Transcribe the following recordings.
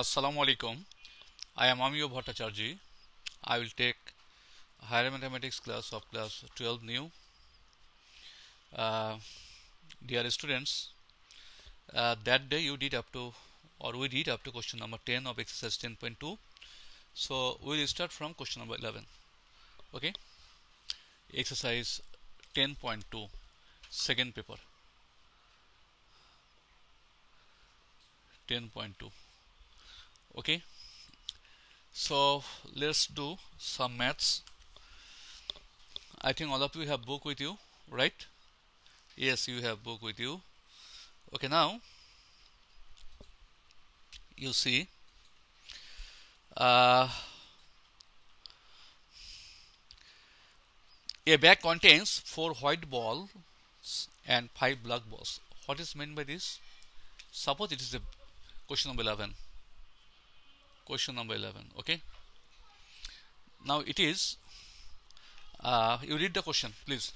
Assalamu alaikum. I am Amiyo Bhattacharji. I will take higher mathematics class of class 12 new. Uh, dear students, uh, that day you did up to or we did up to question number 10 of exercise 10.2. So we will start from question number 11. Okay. Exercise 10.2 second paper 10.2 okay so let's do some maths I think all of you have book with you right yes you have book with you okay now you see uh, a bag contains four white balls and five black balls what is meant by this suppose it is a question number 11 question number 11 okay now it is uh, you read the question please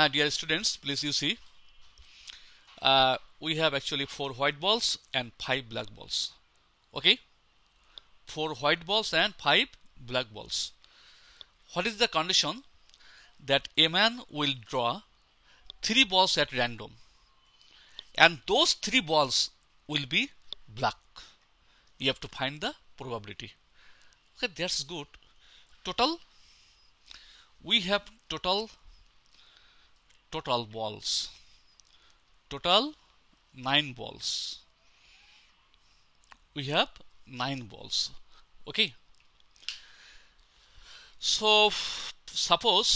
uh, dear students please you see uh, we have actually four white balls and five black balls okay four white balls and five black balls what is the condition that a man will draw three balls at random and those three balls will be black you have to find the probability okay that's good total we have total total balls total 9 balls we have 9 balls okay so suppose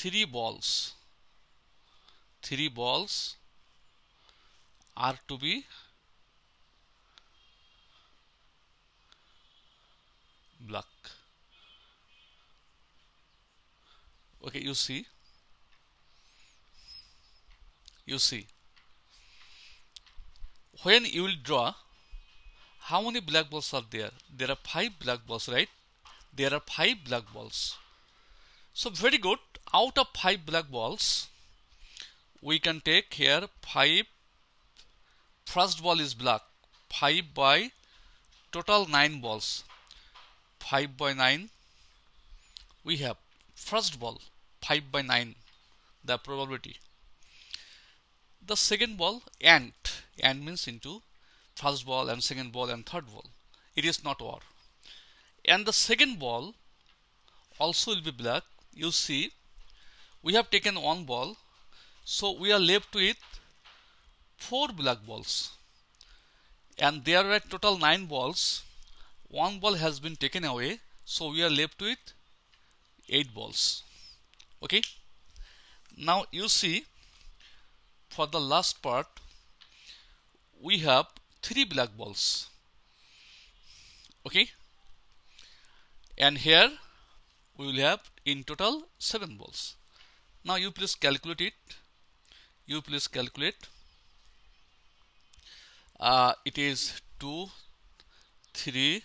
three balls three balls are to be blocked okay you see you see when you will draw how many black balls are there there are five black balls right there are five black balls so very good out of five black balls we can take here five. First ball is black 5 by total 9 balls 5 by 9 we have first ball 5 by 9 the probability the second ball and and means into first ball and second ball and third ball it is not war and the second ball also will be black you see we have taken one ball so we are left with four black balls and there are total nine balls one ball has been taken away so we are left with eight balls okay now you see for the last part we have three black balls okay and here we will have in total seven balls now you please calculate it you please calculate uh, it is 2 3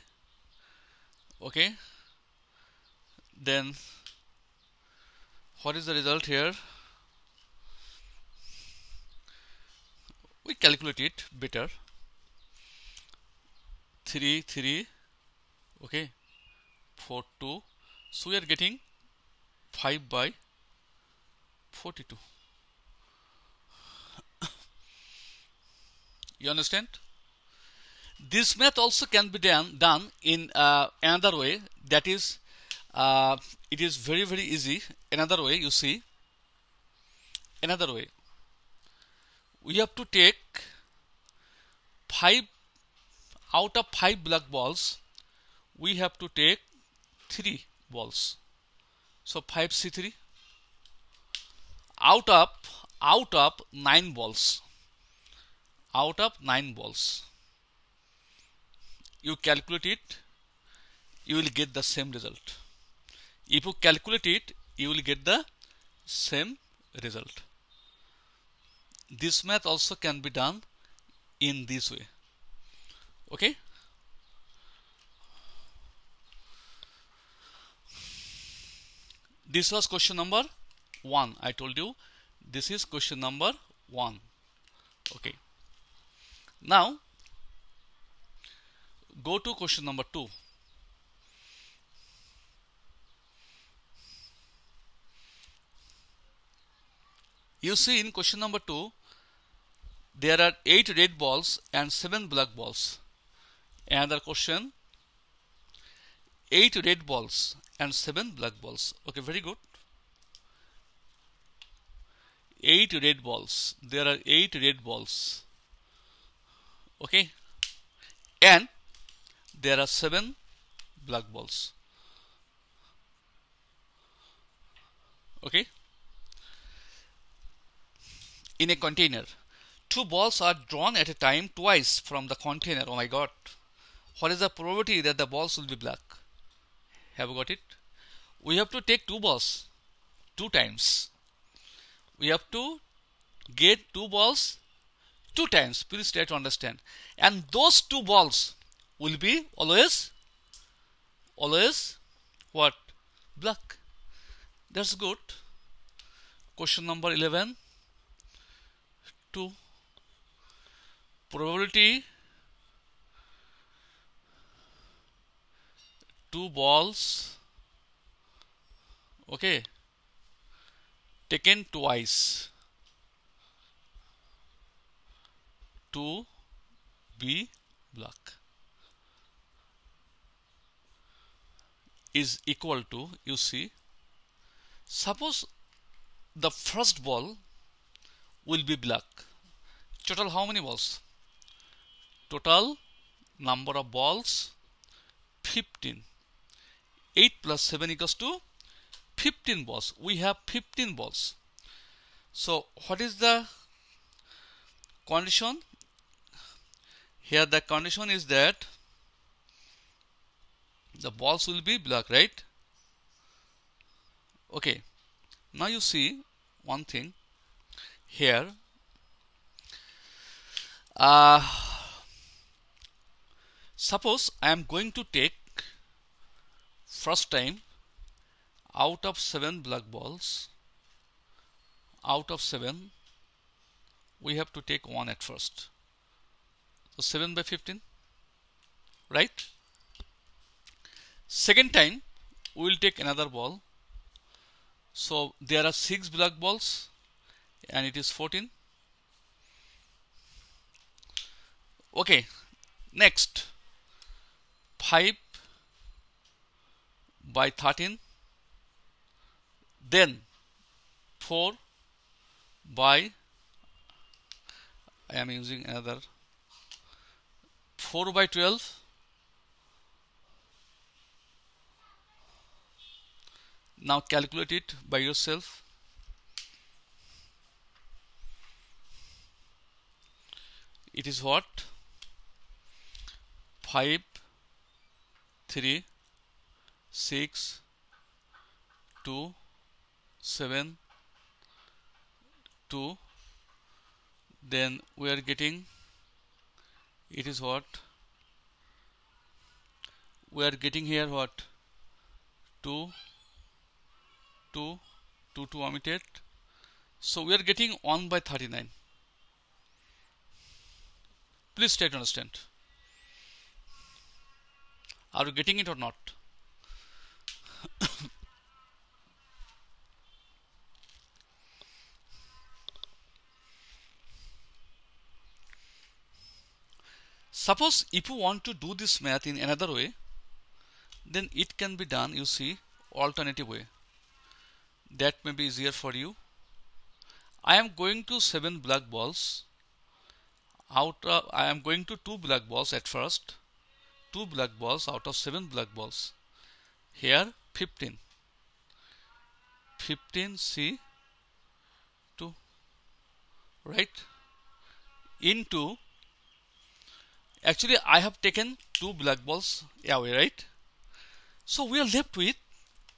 okay then what is the result here we calculate it better 3 3 okay 4 2 so we are getting 5 by 42 you understand this math also can be done done in uh, another way that is uh, it is very very easy another way you see another way we have to take 5 out of 5 black balls we have to take 3 balls so 5c3 out of out of 9 balls out of 9 balls you calculate it you will get the same result if you calculate it, you will get the same result. This math also can be done in this way. Okay. This was question number 1. I told you this is question number 1. Okay. Now, go to question number 2. You see in question number 2, there are 8 red balls and 7 black balls. Another question, 8 red balls and 7 black balls. Okay, very good. 8 red balls. There are 8 red balls. Okay. And there are 7 black balls. Okay in a container. Two balls are drawn at a time twice from the container. Oh my god. What is the probability that the balls will be black? Have you got it? We have to take two balls two times. We have to get two balls two times. Please try to understand. And those two balls will be always always what? Black. That's good. Question number 11 to probability two balls okay taken twice to be block is equal to you see suppose the first ball will be black total how many balls total number of balls 15 8 plus 7 equals to 15 balls we have 15 balls so what is the condition here the condition is that the balls will be black right okay now you see one thing here uh, suppose I am going to take first time out of 7 black balls out of 7 we have to take 1 at first so 7 by 15 right second time we will take another ball so there are 6 black balls and it is 14 okay next 5 by 13 then 4 by I am using another 4 by 12 now calculate it by yourself it is what 5 3 6 2 7 2 then we are getting it is what we are getting here what 2 2 2 2 omitted so we are getting 1 by 39 Please try to understand. Are you getting it or not? Suppose if you want to do this math in another way, then it can be done, you see, alternative way. That may be easier for you. I am going to 7 black balls out of, I am going to two black balls at first two black balls out of seven black balls here 15 15 C 2 right into actually I have taken two black balls away right so we are left with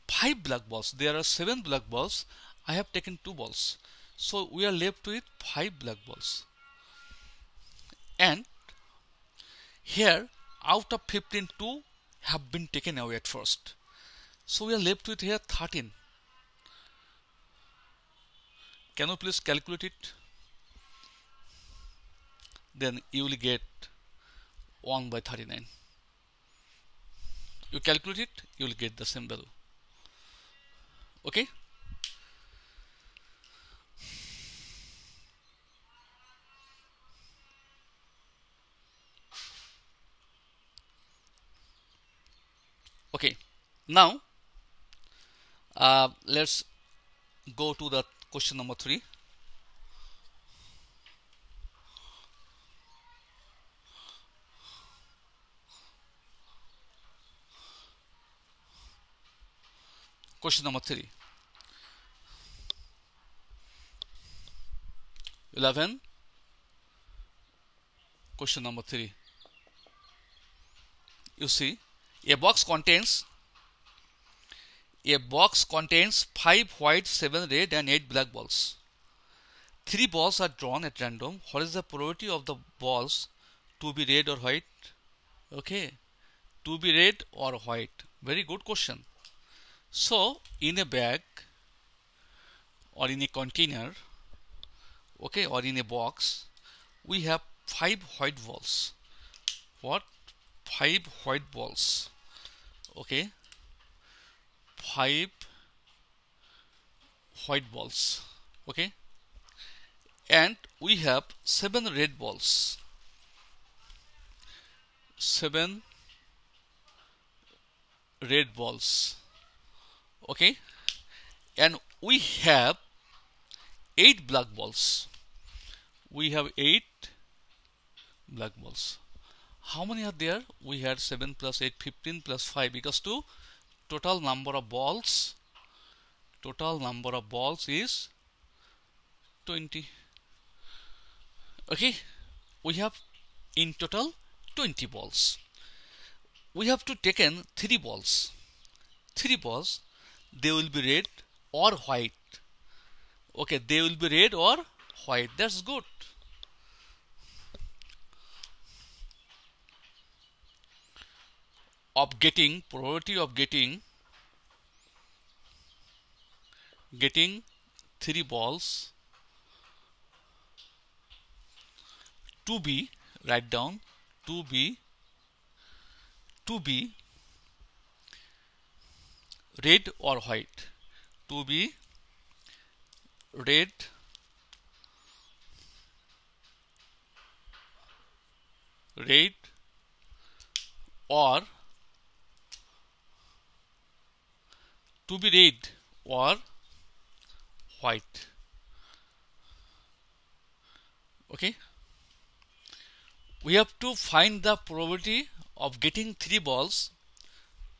five black balls there are seven black balls I have taken two balls so we are left with five black balls and here out of 15 2 have been taken away at first so we are left with here 13 can you please calculate it then you will get 1 by 39 you calculate it you will get the same value okay Now, uh, let's go to the question number three. Question number three. 11 question number 3 you see a box contains a box contains 5 white, 7 red and 8 black balls. 3 balls are drawn at random. What is the probability of the balls to be red or white? Okay, to be red or white. Very good question. So, in a bag or in a container, okay, or in a box, we have 5 white balls. What? 5 white balls. Okay, white white balls okay and we have seven red balls seven red balls okay and we have eight black balls we have eight black balls how many are there we had 7 plus 8 15 plus 5 because to total number of balls total number of balls is 20 okay we have in total 20 balls we have to taken 3 balls 3 balls they will be red or white okay they will be red or white that's good of getting probability of getting getting three balls to be write down to be to be red or white to be red red or to be red or white okay we have to find the probability of getting three balls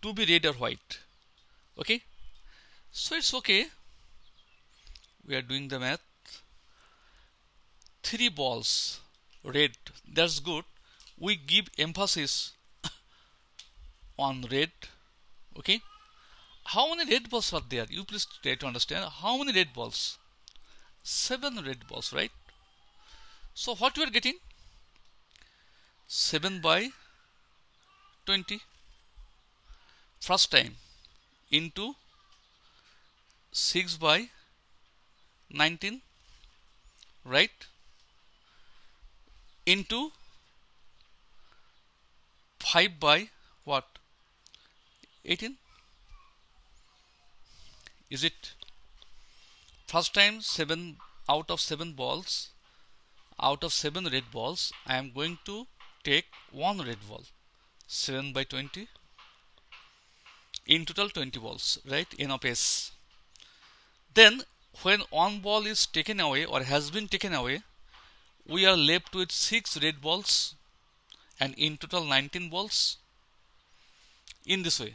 to be red or white okay so it's okay we are doing the math three balls red that's good we give emphasis on red okay how many red balls are there? You please try to understand. How many red balls? Seven red balls, right? So what we are getting? 7 by 20 first time into 6 by 19 right into 5 by what 18 is it first time 7 out of 7 balls out of 7 red balls I am going to take 1 red ball 7 by 20 in total 20 balls right n of s then when one ball is taken away or has been taken away we are left with 6 red balls and in total 19 balls in this way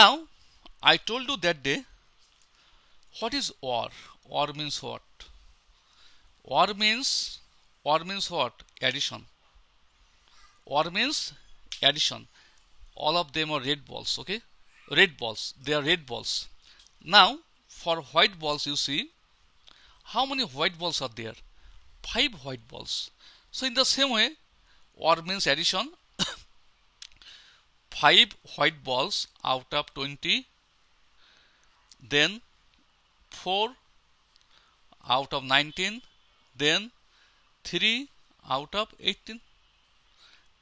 now I told you that day what is or? Or means what? Or means or means what? Addition. Or means addition. All of them are red balls, okay? Red balls. They are red balls. Now for white balls you see how many white balls are there? Five white balls. So in the same way or means addition 5 white balls out of 20 then 4 out of 19 then 3 out of 18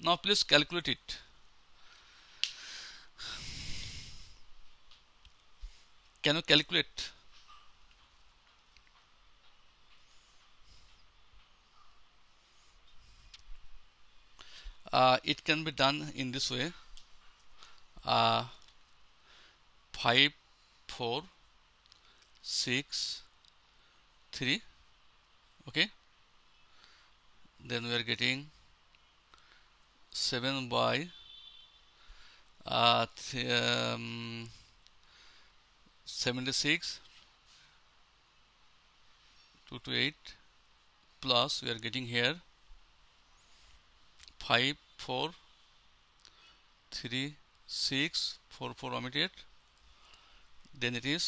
now please calculate it can you calculate uh, it can be done in this way uh, 5 4 6 3 okay then we are getting 7 by at um, 76 2 to 8 plus we are getting here 5 4 3 6 4 4 omitted then it is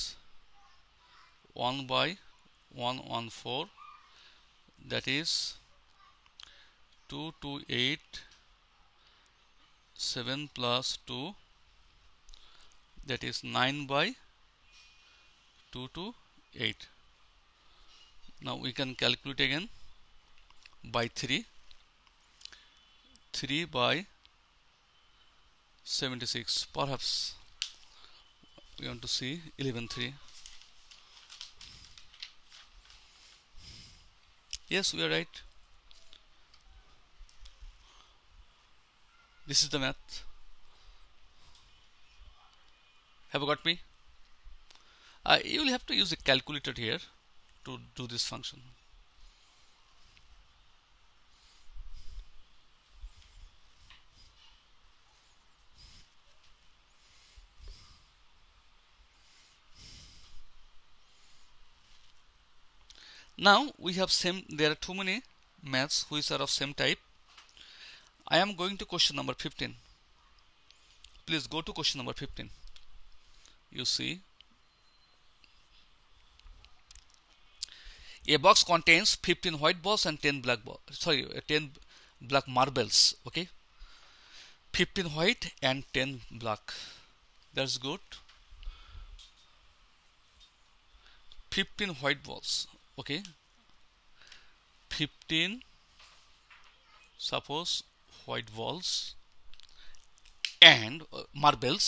1 by 114 that is 228 7 plus 2 that is 9 by 2 to 8 now we can calculate again by 3 3 by 76 perhaps we want to see 11.3 yes we are right this is the math have you got me uh, you will have to use a calculator here to do this function now we have same there are too many maths which are of same type I am going to question number 15 please go to question number 15 you see a box contains 15 white balls and 10 black balls sorry 10 black marbles okay 15 white and 10 black that's good 15 white balls okay 15 suppose white walls and uh, marbles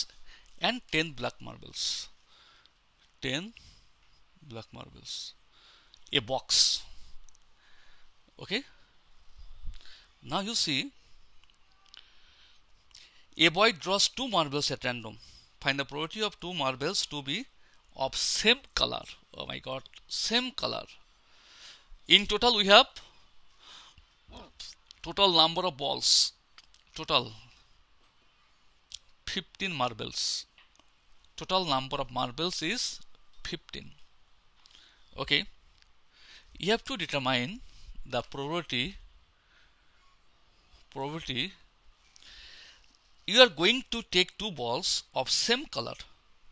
and 10 black marbles 10 black marbles a box okay now you see a boy draws two marbles at random find the probability of two marbles to be of same color oh my god same color in total we have total number of balls total 15 marbles total number of marbles is 15 okay you have to determine the probability probability you are going to take two balls of same color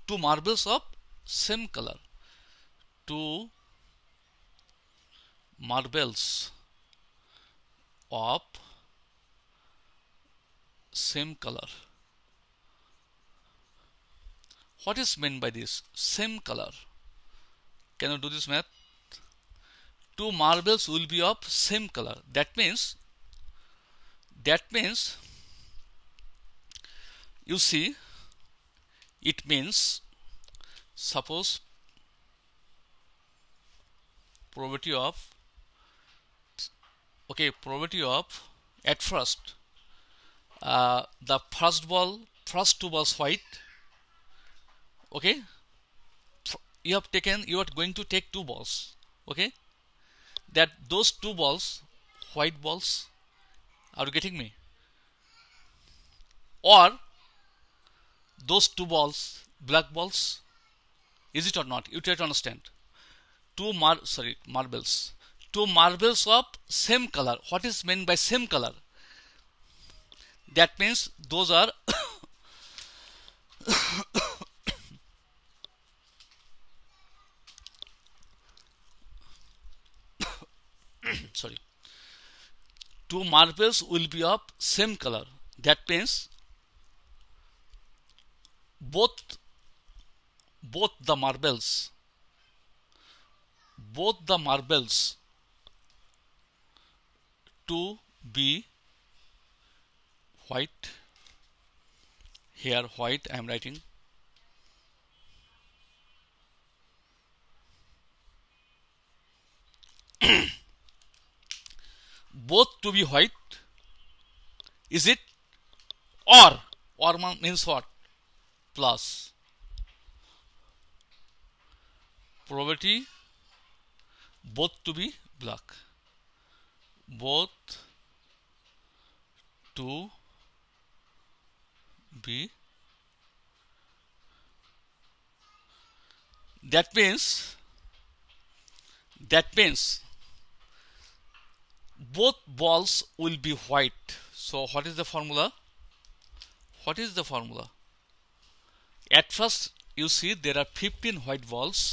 two marbles of same color to marbles of same color what is meant by this same color can you do this math two marbles will be of same color that means that means you see it means Suppose probability of okay probability of at first uh, the first ball first two balls white okay you have taken you are going to take two balls okay that those two balls white balls are you getting me or those two balls black balls is it or not? You try to understand. Two mar sorry marbles. Two marbles of same color. What is meant by same color? That means those are sorry two marbles will be of same color that means both both the marbles both the marbles to be white here white I am writing both to be white is it or or means what plus probability both to be black both to be that means that means both balls will be white so what is the formula what is the formula at first you see there are 15 white balls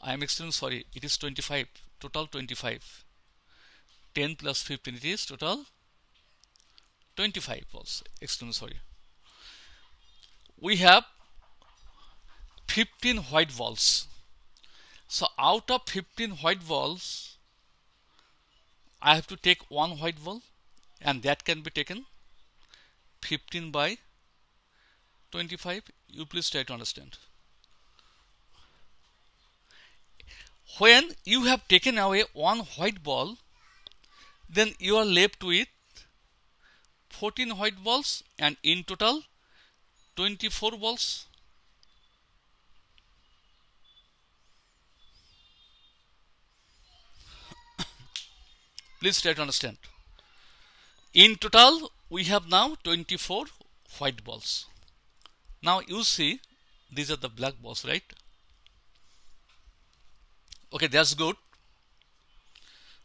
I am extremely sorry it is 25 total 25 10 plus 15 it is total 25 volts. extremely sorry we have 15 white balls so out of 15 white balls I have to take one white ball and that can be taken 15 by 25 you please try to understand When you have taken away one white ball, then you are left with 14 white balls and in total 24 balls. Please try to understand. In total, we have now 24 white balls. Now you see, these are the black balls, right? Okay, that's good.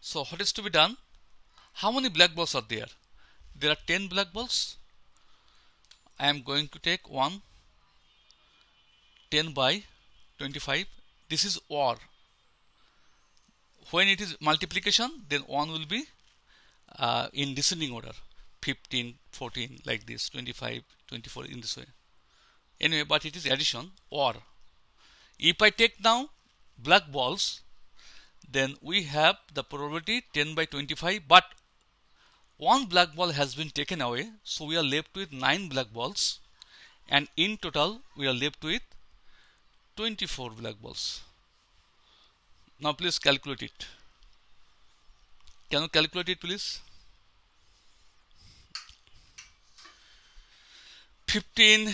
So what is to be done? How many black balls are there? There are 10 black balls. I am going to take one 10 by 25. This is OR. When it is multiplication, then 1 will be uh, in descending order 15, 14, like this, 25, 24, in this way. Anyway, but it is addition OR. If I take now black balls then we have the probability 10 by 25 but one black ball has been taken away so we are left with 9 black balls and in total we are left with 24 black balls now please calculate it can you calculate it please 15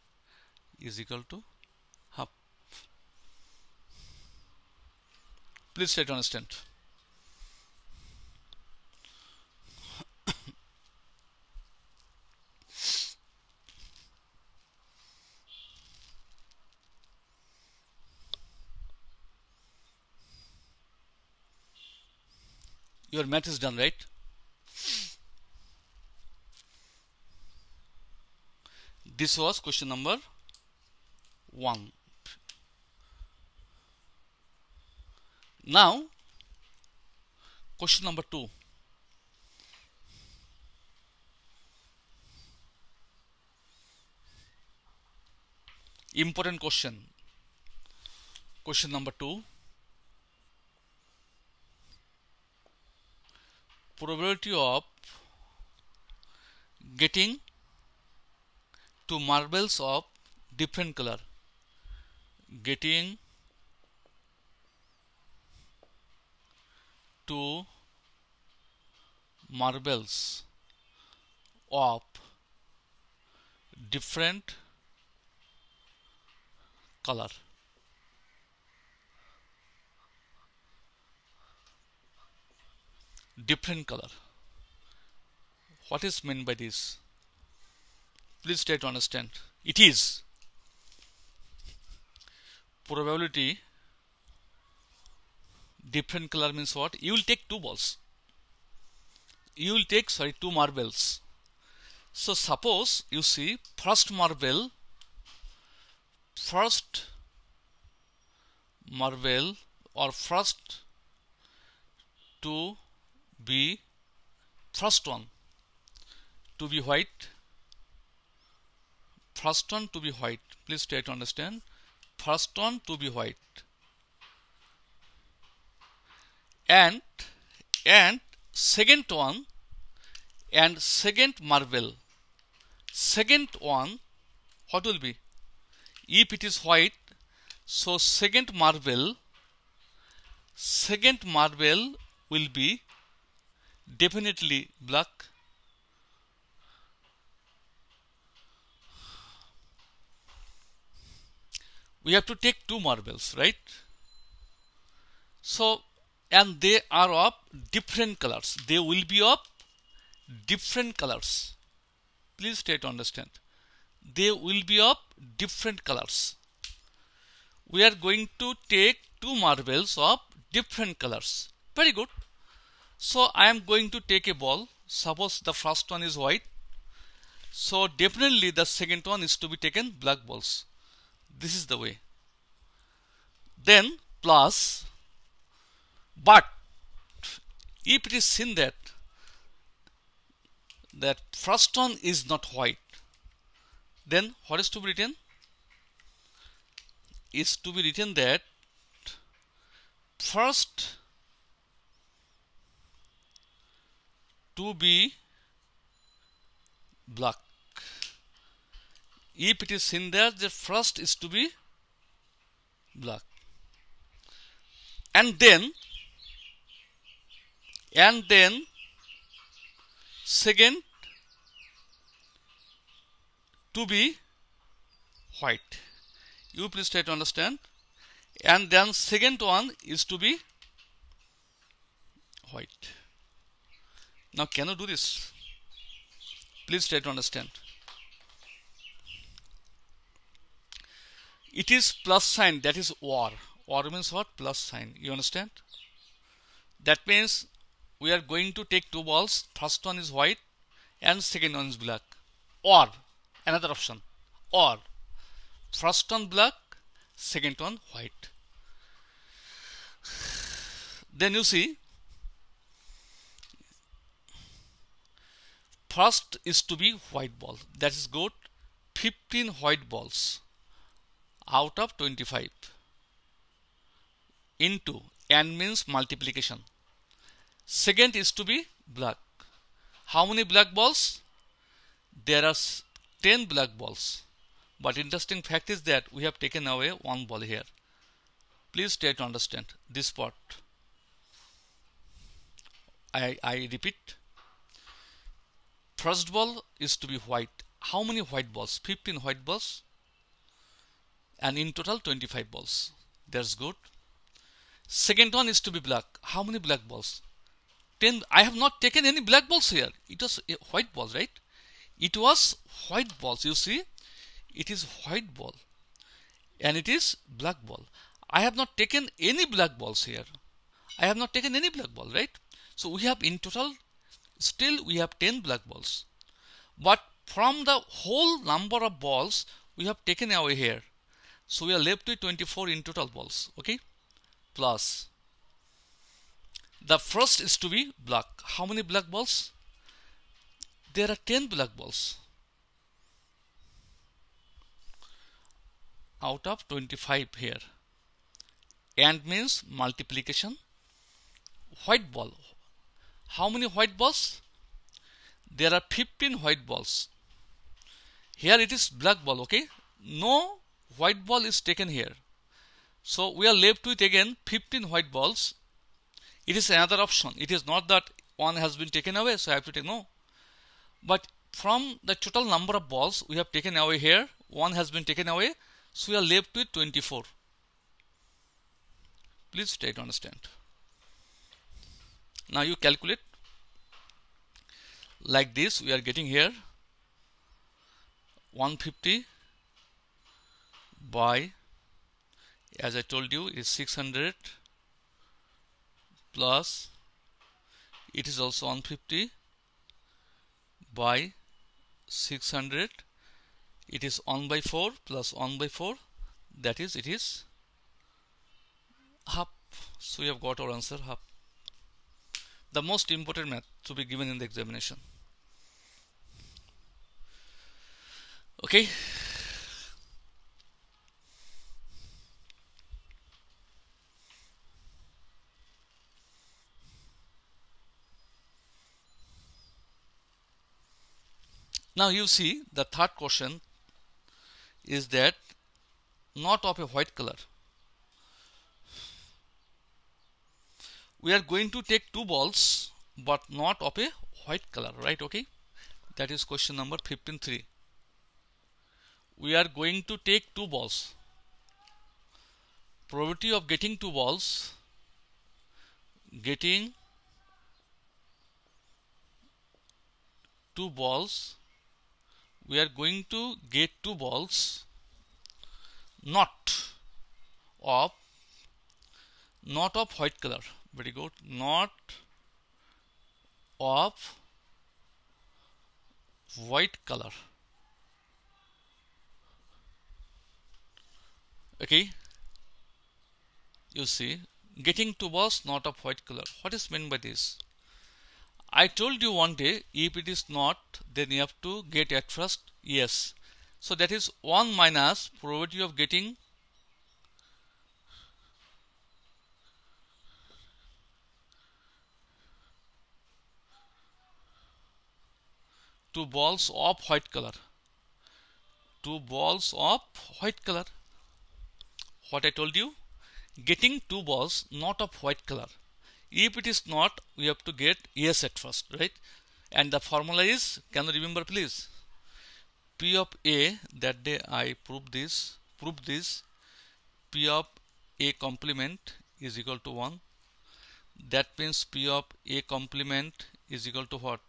is equal to half. Please try to understand. Your math is done, right? This was question number one. Now, question number two. Important question. Question number two. Probability of getting two marbles of different color getting two marbles of different color. different color. What is meant by this? Please try to understand. It is probability different color means what you will take two balls you will take sorry two marbles so suppose you see first marble first marble or first to be first one to be white first one to be white please try to understand first one to be white and and second one and second marble second one what will be if it is white so second marble second marble will be definitely black we have to take two marbles right so and they are of different colors they will be of different colors please try to understand they will be of different colors we are going to take two marbles of different colors very good so I am going to take a ball suppose the first one is white so definitely the second one is to be taken black balls this is the way. Then plus, but if it is seen that that first one is not white, then what is to be written? Is to be written that first to be black if it is in there the first is to be black, and then and then second to be white you please try to understand and then second one is to be white now can you do this please try to understand it is plus sign that is war war means what plus sign you understand that means we are going to take two balls first one is white and second one is black or another option or first one black second one white then you see first is to be white ball that is good 15 white balls out of 25 into n means multiplication second is to be black how many black balls there are 10 black balls but interesting fact is that we have taken away one ball here please try to understand this part I, I repeat first ball is to be white how many white balls 15 white balls and in total 25 balls that's good second one is to be black how many black balls 10 i have not taken any black balls here it was white balls right it was white balls you see it is white ball and it is black ball i have not taken any black balls here i have not taken any black ball right so we have in total still we have 10 black balls but from the whole number of balls we have taken away here so we are left with 24 in total balls. Okay. Plus. The first is to be black. How many black balls? There are 10 black balls. Out of 25 here. And means multiplication. White ball. How many white balls? There are 15 white balls. Here it is black ball. Okay. No white ball is taken here so we are left with again 15 white balls it is another option it is not that one has been taken away so I have to take no but from the total number of balls we have taken away here one has been taken away so we are left with 24 please try to understand now you calculate like this we are getting here 150 by as I told you is 600 plus it is also 150 by 600 it is 1 by 4 plus 1 by 4 that is it is half so we have got our answer half the most important math to be given in the examination okay Now you see the third question is that not of a white color. We are going to take two balls but not of a white color, right? Okay. That is question number 15.3. We are going to take two balls. Probability of getting two balls, getting two balls we are going to get two balls not of not of white color very good not of white color okay you see getting two balls not of white color what is meant by this I told you one day if it is not then you have to get at first yes. So that is 1 minus probability of getting two balls of white color two balls of white color what I told you getting two balls not of white color if it is not, we have to get yes at first, right? And the formula is, can you remember please? P of A, that day I proved this, proved this, P of A complement is equal to 1. That means P of A complement is equal to what?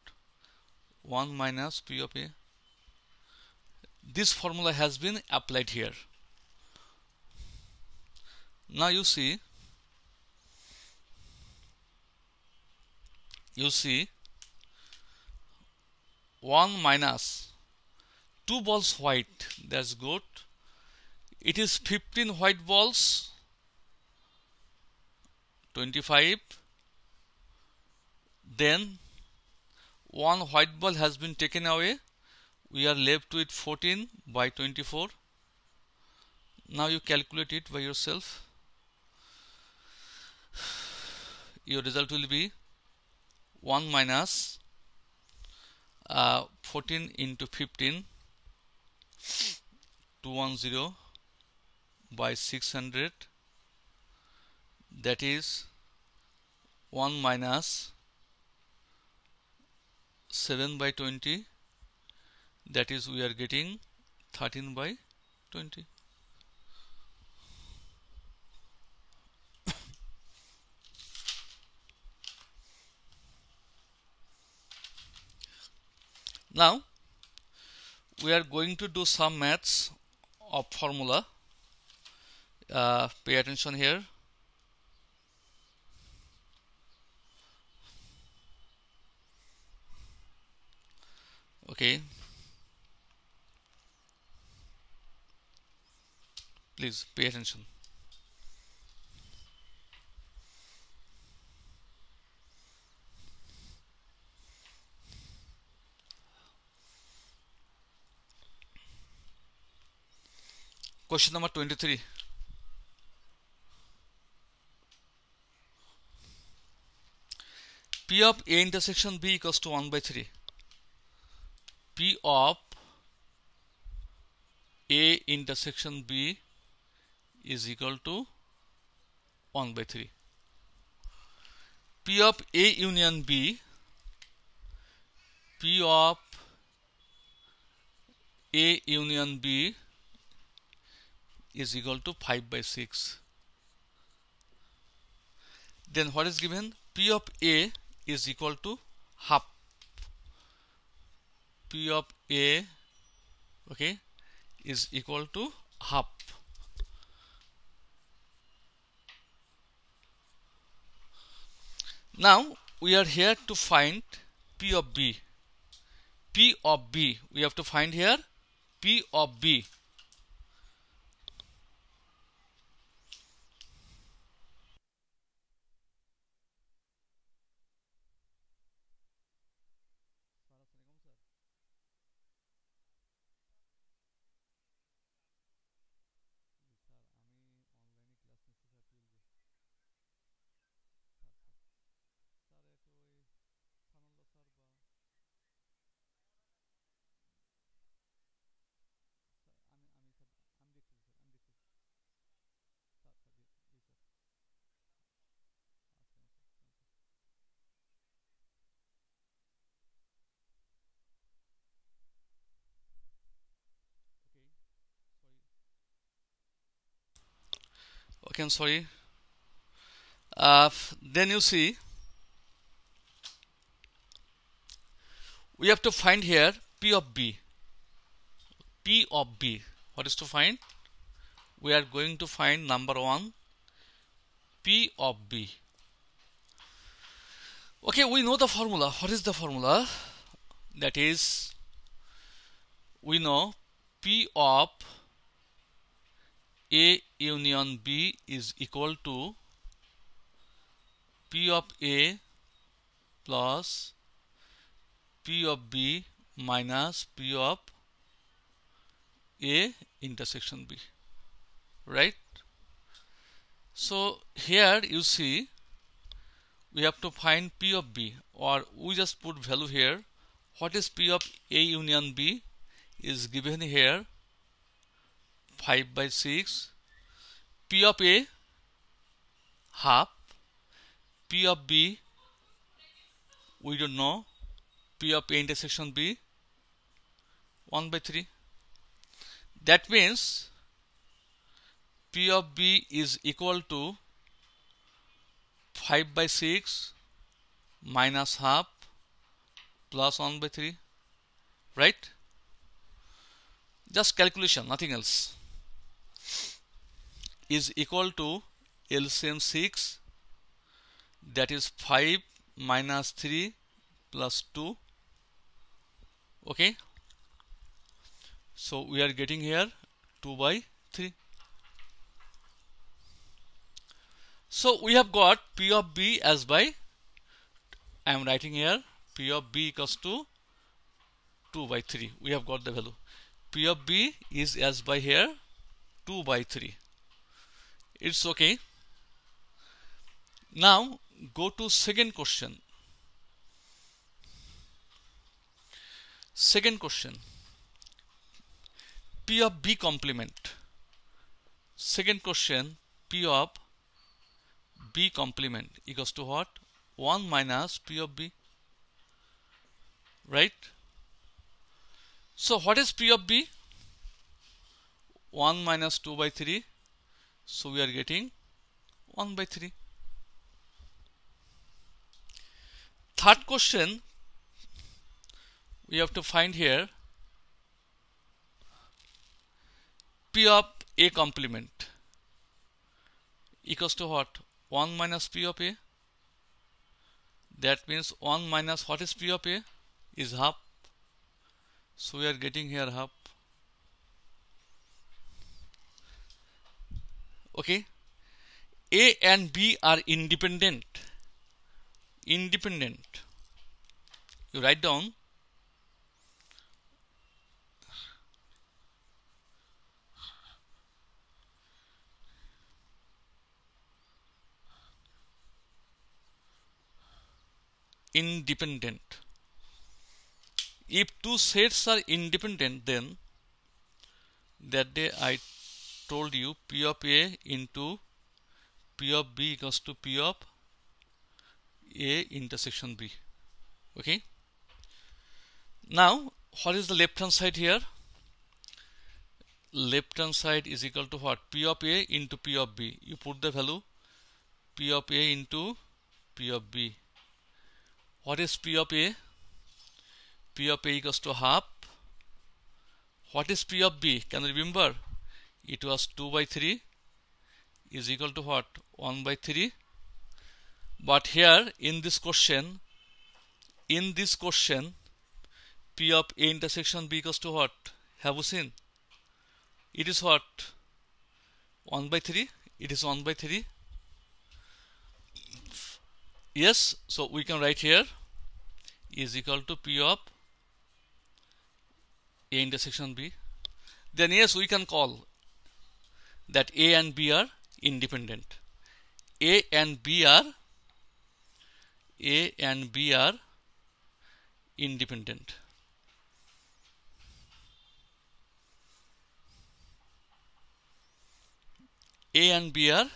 1 minus P of A. This formula has been applied here. Now you see you see 1 minus 2 balls white that's good it is 15 white balls 25 then one white ball has been taken away we are left with 14 by 24 now you calculate it by yourself your result will be 1 minus uh, 14 into 15 210 by 600 that is 1 minus 7 by 20 that is we are getting 13 by 20 Now we are going to do some maths of formula. Uh, pay attention here. Okay. Please pay attention. Question number 23. P of A intersection B equals to 1 by 3. P of A intersection B is equal to 1 by 3. P of A union B P of A union B is equal to 5 by 6 then what is given p of a is equal to half p of a okay is equal to half now we are here to find p of b p of b we have to find here p of b okay I'm sorry uh, then you see we have to find here P of B P of B what is to find we are going to find number 1 P of B okay we know the formula what is the formula that is we know P of a union B is equal to P of A plus P of B minus P of A intersection B right so here you see we have to find P of B or we just put value here what is P of A union B is given here 5 by 6 P of A half P of B we don't know P of A intersection B 1 by 3 that means P of B is equal to 5 by 6 minus half plus 1 by 3 right just calculation nothing else is equal to LCM 6 that is 5 minus 3 plus 2 okay so we are getting here 2 by 3 so we have got P of B as by I am writing here P of B equals to 2 by 3 we have got the value P of B is as by here 2 by 3 it's okay now go to second question second question p of b complement second question p of b complement equals to what 1 minus p of b right so what is p of b 1 minus 2 by 3 so we are getting 1 by 3. Third question we have to find here P of A complement equals to what? 1 minus P of A. That means 1 minus what is P of A? Is half. So we are getting here half. okay a and b are independent independent you write down independent if two sets are independent then that day I told you P of A into P of B equals to P of A intersection B. Okay. Now, what is the left hand side here? Left hand side is equal to what? P of A into P of B. You put the value P of A into P of B. What is P of A? P of A equals to half. What is P of B? Can you remember? it was 2 by 3 is equal to what 1 by 3 but here in this question in this question P of A intersection B equals to what have you seen it is what 1 by 3 it is 1 by 3 yes so we can write here is equal to P of A intersection B then yes we can call that A and B are independent. A and B are A and B are independent. A and B are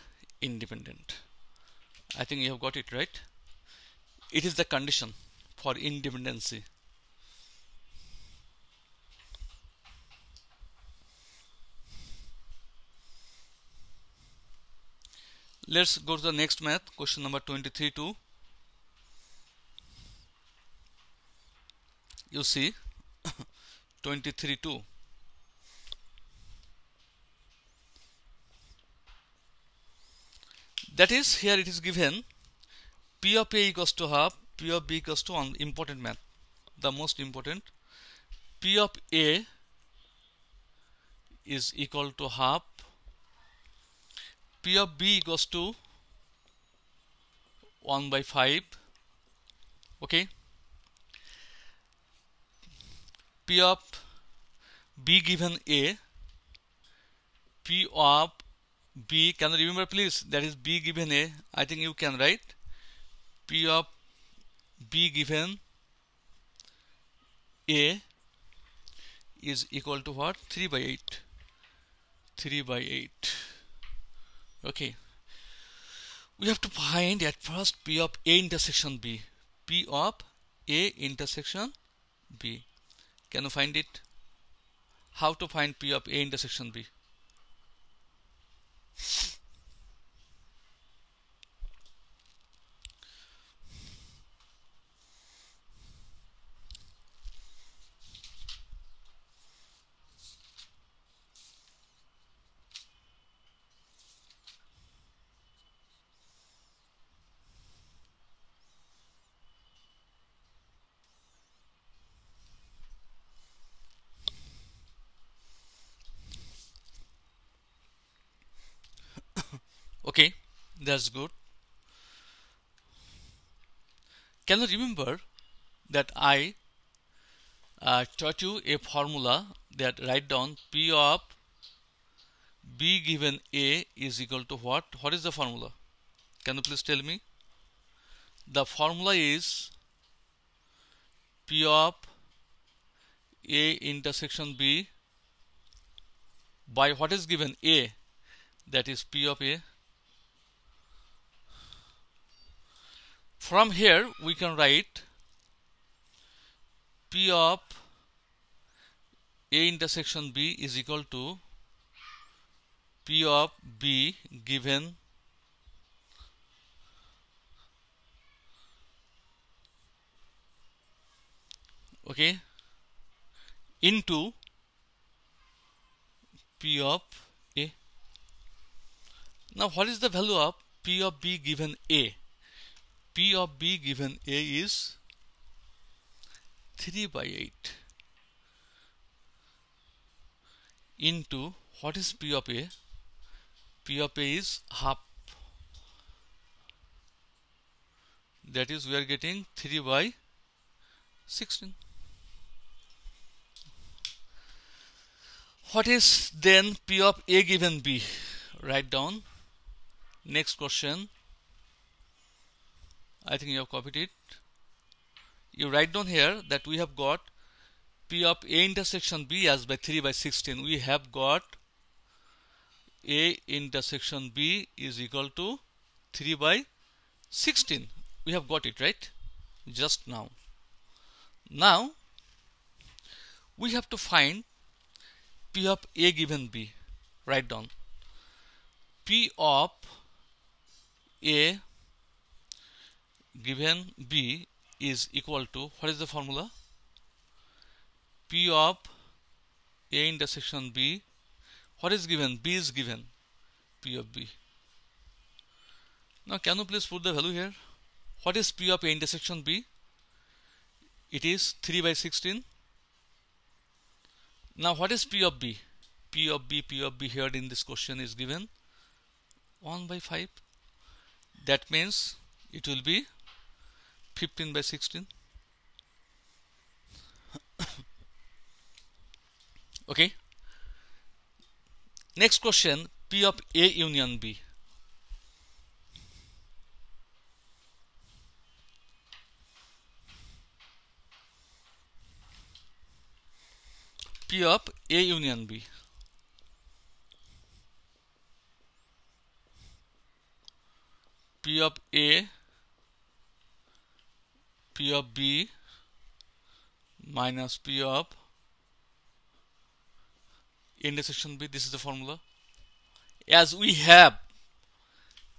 independent. I think you have got it right. It is the condition for independency. Let's go to the next math, question number 23 too. You see 23 two. That is here it is given P of A equals to half, P of B equals to 1, important math, the most important. P of A is equal to half P of B equals to 1 by 5 okay P of B given A P of B can you remember please that is B given A I think you can write P of B given A is equal to what 3 by 8 3 by 8 okay we have to find at first p of a intersection b p of a intersection b can you find it how to find p of a intersection b That's good. Can you remember that I uh, taught you a formula that write down P of B given A is equal to what? What is the formula? Can you please tell me? The formula is P of A intersection B by what is given A that is P of A from here we can write P of A intersection B is equal to P of B given okay into P of A now what is the value of P of B given A P of B given A is 3 by 8 into what is P of A? P of A is half that is we are getting 3 by 16 what is then P of A given B write down next question I think you have copied it you write down here that we have got P of A intersection B as by 3 by 16 we have got A intersection B is equal to 3 by 16 we have got it right just now now we have to find P of A given B write down P of A given B is equal to what is the formula? P of A intersection B. What is given? B is given. P of B. Now can you please put the value here? What is P of A intersection B? It is 3 by 16. Now what is P of B? P of B, P of B here in this question is given 1 by 5. That means it will be 15 by 16 okay next question p of a union b p of a union b p of a P of B minus P of intersection B. This is the formula. As we have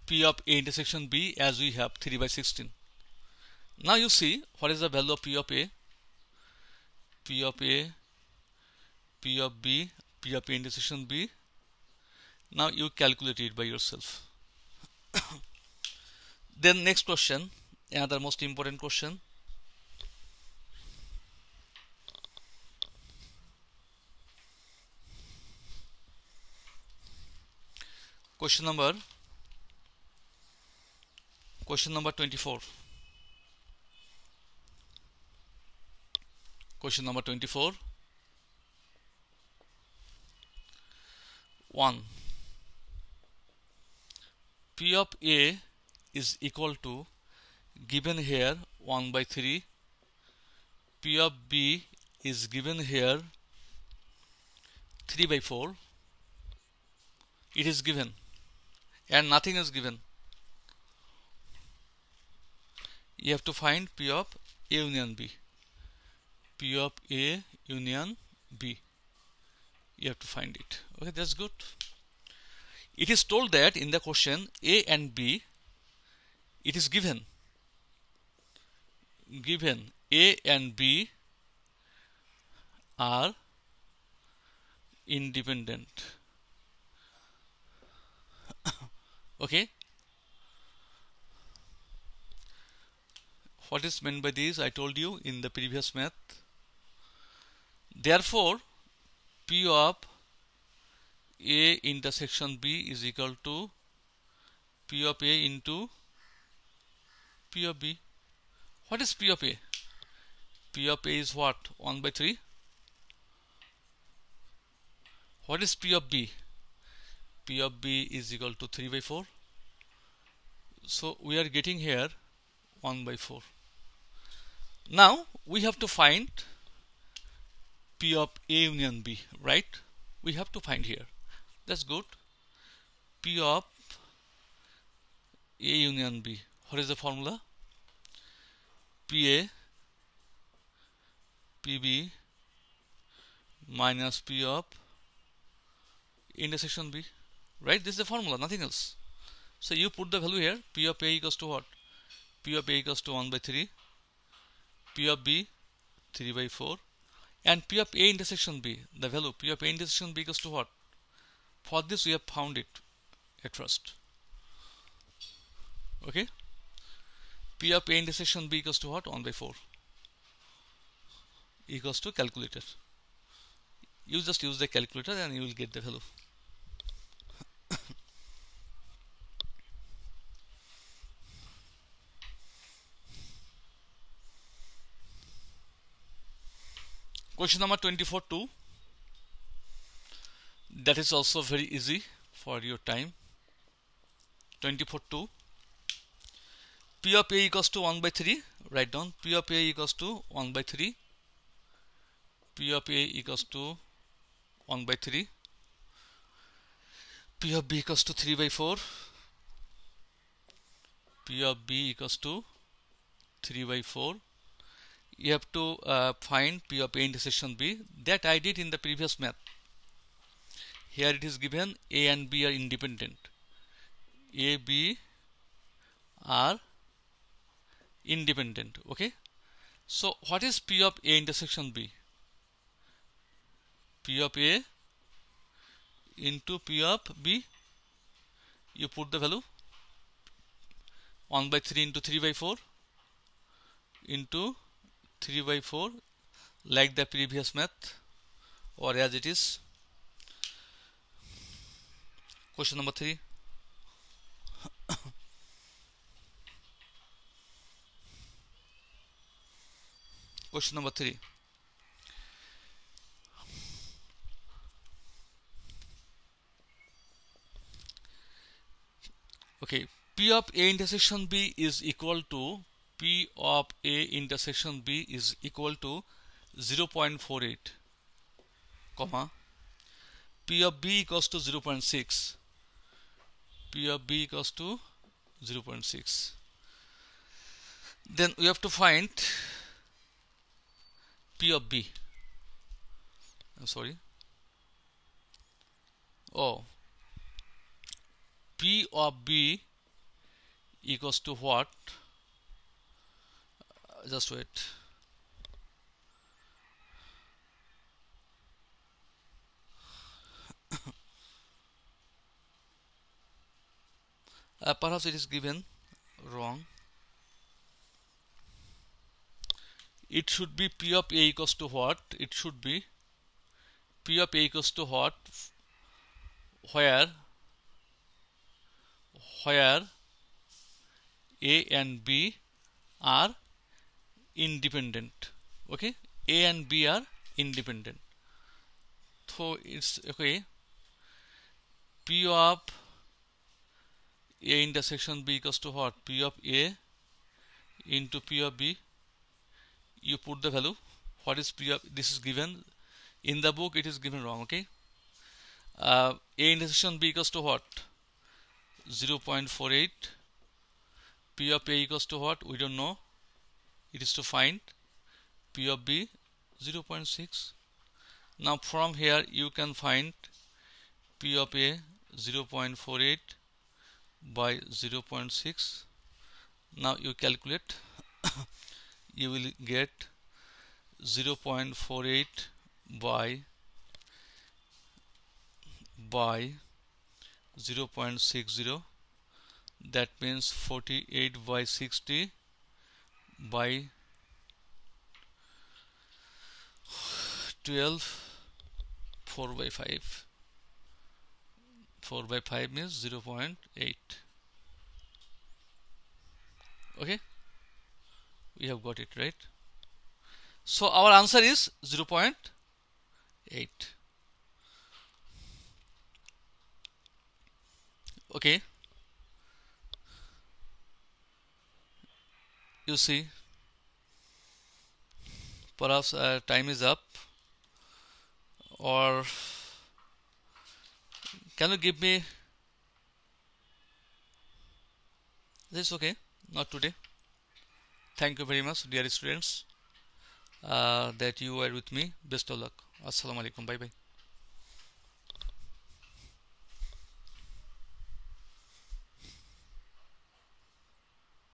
P of A intersection B as we have 3 by 16. Now you see what is the value of P of A? P of A, P of B, P of A intersection B. Now you calculate it by yourself. then next question, another most important question. question number question number 24 question number 24 1 p of a is equal to given here 1 by 3 p of b is given here 3 by 4 it is given and nothing is given you have to find P of A union B P of A union B you have to find it okay that's good it is told that in the question A and B it is given given A and B are independent okay what is meant by this I told you in the previous math therefore P of A intersection B is equal to P of A into P of B what is P of A P of A is what 1 by 3 what is P of B P of B is equal to 3 by 4. So we are getting here 1 by 4. Now we have to find P of A union B, right? We have to find here. That's good. P of A union B. What is the formula? PA PB minus P of intersection B right this is the formula nothing else so you put the value here p of a equals to what p of a equals to 1 by 3 p of b 3 by 4 and p of a intersection b the value p of a intersection b equals to what for this we have found it at first okay p of a intersection b equals to what 1 by 4 equals to calculator you just use the calculator and you will get the value Question number 24 2. That is also very easy for your time. 24 2. P of A equals to 1 by 3. Write down P of A equals to 1 by 3. P of A equals to 1 by 3. P of B equals to 3 by 4. P of B equals to 3 by 4 you have to uh, find P of A intersection B that I did in the previous math. Here it is given A and B are independent. A, B are independent. Okay. So what is P of A intersection B? P of A into P of B. You put the value 1 by 3 into 3 by 4 into 3 by 4 like the previous math or as it is question number 3 question number 3 okay p of a intersection b is equal to P of A intersection B is equal to 0.48 comma P of B equals to 0.6 P of B equals to 0.6 then we have to find P of B I'm sorry oh P of B equals to what just wait uh, perhaps it is given wrong it should be p of a equals to what it should be p of a equals to what where where a and b are independent okay a and b are independent so it's okay p of a intersection b equals to what p of a into p of b you put the value what is p of this is given in the book it is given wrong okay uh, a intersection b equals to what 0 0.48 p of a equals to what we don't know it is to find P of B 0.6 now from here you can find P of A 0.48 by 0.6 now you calculate you will get 0.48 by by 0.60 that means 48 by 60 by 12 4 by 5 4 by 5 means 0 0.8 okay we have got it right so our answer is 0 0.8 okay you see perhaps uh, time is up or can you give me this okay not today thank you very much dear students uh, that you were with me best of luck assalamu alaikum bye bye